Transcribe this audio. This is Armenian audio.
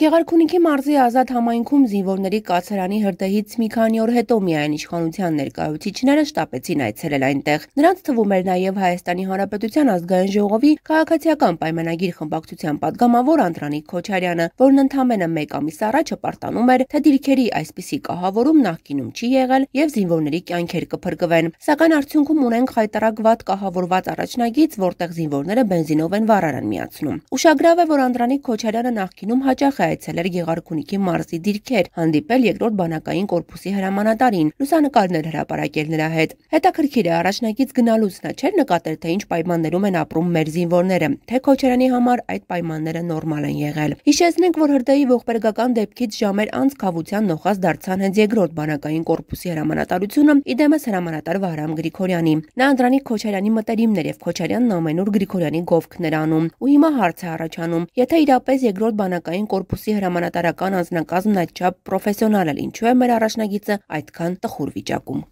Գեղարքունիքի մարզի ազատ համայնքում զինվորների կացարանի հրդեհից մի քանի օր հետո միայն իշխանության ներկայացուցիչները շտապեցին այցելել այնտեղ։ Նրանց թվում էր նաև Հայաստանի Հանրապետության ազգային ժողովի քաղաքացիական պայմանագիր խմբակցության падգամավոր Անդրանիկ Քոչարյանը, որն ընդամենը 1 ամիս առաջ հպարտանում էր, թե դիրքերի այսպիսի կահավորում նախկինում չի եղել եւ զինվորների կյանքեր կփրկվեն։ Սակայն արդյունքում ունենք հայտարարված կահավորված առաջնագիծ, որտեղ զինվորները բենզինով են վառարան միացնում։ Ուշագրավ է, որ Անդրանիկ Քոչարյանը նախկինում հաճախ Արցախ է այցելել Գեղարքունիքի մարզի դիրքեր, հանդիպել երկրորդ բանակային կորպուսի հրամանատարին, լուսանկարներ հրապարակել նրա հետ։ Հետաքրքիր է առաջնակից գնալուց նա չէր նկատել, թե ինչ պայմաններում են ապրում մեր զինվորները, թե Քոչարյանի համար այդ պայմանները նորմալ են եղել։ Հիշեցնենք, որ հրդեհի ողբերգական դեպքից ժամեր անց Խավության նոխազ դարձան հենց երկրորդ բանակային կորպուսի հրամանատարությունը, իդեմս հրամանատար Վահրամ Գրիգորյանի։ Նա Անդրանիկ Քոչարյանի մտերիմներ եւ Քոչարյանն ամենուր Գրիգորյանի գովքն էր անում ու հիմա հարց է առաջանում, եթե իրապես երկրորդ բանակային կորպուսի կորպուսի հրամանատարական անձնակազմն այդչափ պրոֆեսիոնալ էլ ինչու է մեր առաջնագիծը այդքան տխուր վիճակում։